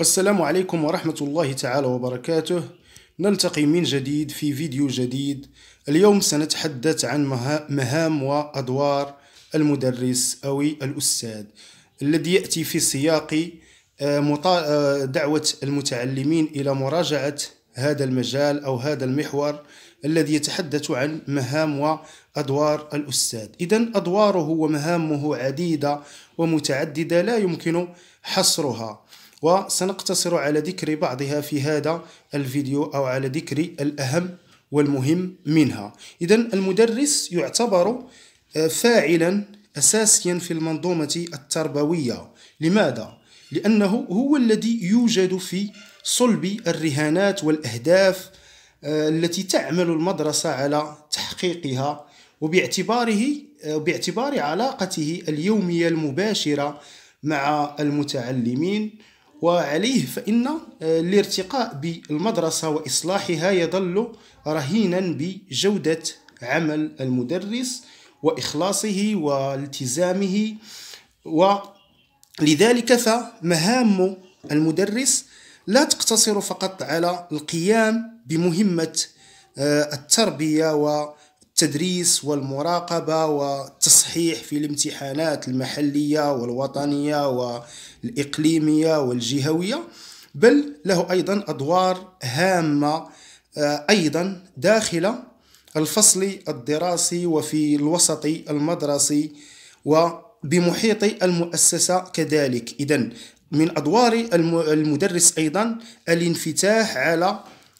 السلام عليكم ورحمة الله تعالى وبركاته نلتقي من جديد في فيديو جديد اليوم سنتحدث عن مهام وأدوار المدرس أو الأستاذ الذي يأتي في سياق آه، آه، دعوة المتعلمين إلى مراجعة هذا المجال أو هذا المحور الذي يتحدث عن مهام وأدوار الأستاذ إذا أدواره ومهامه عديدة ومتعددة لا يمكن حصرها وسنقتصر على ذكر بعضها في هذا الفيديو أو على ذكر الأهم والمهم منها إذا المدرس يعتبر آه، فاعلا أساسيا في المنظومة التربوية لماذا؟ لأنه هو الذي يوجد في صلب الرهانات والأهداف آه، التي تعمل المدرسة على تحقيقها وباعتباره آه، باعتبار علاقته اليومية المباشرة مع المتعلمين وعليه فإن آه، الارتقاء بالمدرسة وإصلاحها يظل رهينا بجودة عمل المدرس وإخلاصه والتزامه ولذلك فمهام المدرس لا تقتصر فقط على القيام بمهمة آه، التربية و التدريس والمراقبة والتصحيح في الامتحانات المحلية والوطنية والإقليمية والجهوية بل له أيضا أدوار هامة آه، أيضا داخل الفصل الدراسي وفي الوسط المدرسي وبمحيط المؤسسة كذلك إذا من أدوار المدرس أيضا الانفتاح على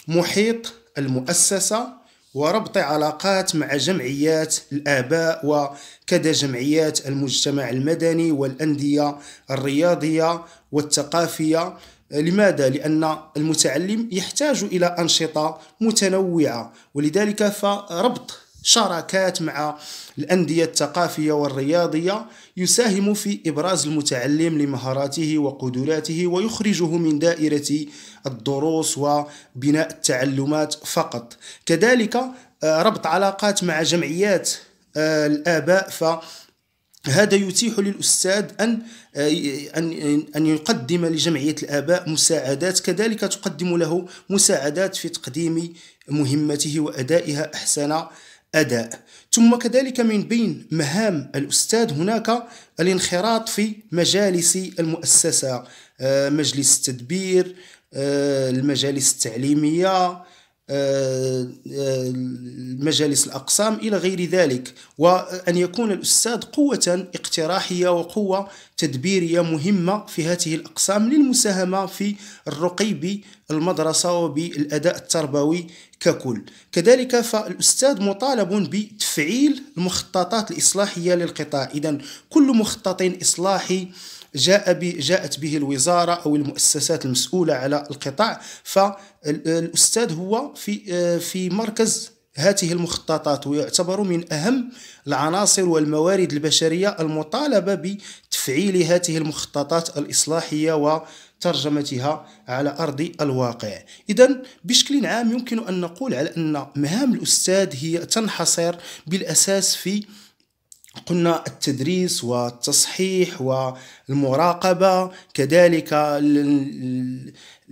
محيط المؤسسة وربط علاقات مع جمعيات الآباء وكذا جمعيات المجتمع المدني والأندية الرياضية والثقافية لماذا؟ لأن المتعلم يحتاج إلى أنشطة متنوعة ولذلك فربط شراكات مع الأندية الثقافية والرياضية يساهم في إبراز المتعلم لمهاراته وقدراته ويخرجه من دائرة الدروس وبناء التعلمات فقط كذلك آه، ربط علاقات مع جمعيات آه، الآباء ف هذا يتيح للأستاذ أن آه، أن أن يقدم لجمعية الآباء مساعدات كذلك تقدم له مساعدات في تقديم مهمته وأدائها أحسن أداء ثم كذلك من بين مهام الأستاذ هناك الانخراط في مجالس المؤسسة آه، مجلس التدبير آه، المجالس التعليمية آه، مجالس الأقسام إلى غير ذلك وأن يكون الأستاذ قوة اقتراحية وقوة تدبيرية مهمة في هذه الأقسام للمساهمة في الرقي بالمدرسة وبالأداء التربوي ككل كذلك فالأستاذ مطالب بتفعيل المخططات الإصلاحية للقطاع إذا كل مخطط إصلاحي جاء بي جاءت به الوزارة أو المؤسسات المسؤولة على القطاع فالأستاذ هو في في مركز هذه المخططات ويعتبر من أهم العناصر والموارد البشرية المطالبة بتفعيل هذه المخططات الإصلاحية وترجمتها على أرض الواقع إذا بشكل عام يمكن أن نقول على أن مهام الأستاذ هي تنحصر بالأساس في قلنا التدريس والتصحيح والمراقبه كذلك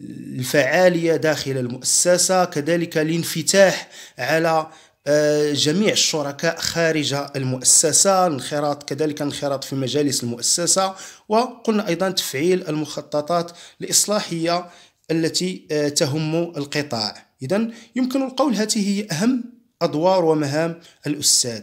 الفعاليه داخل المؤسسه كذلك الانفتاح على آه، جميع الشركاء خارج المؤسسة الانخراط كذلك انخراط في مجالس المؤسسة وقلنا أيضا تفعيل المخططات الإصلاحية التي آه، تهم القطاع إذا يمكن القول هذه هي أهم أدوار ومهام الأستاذ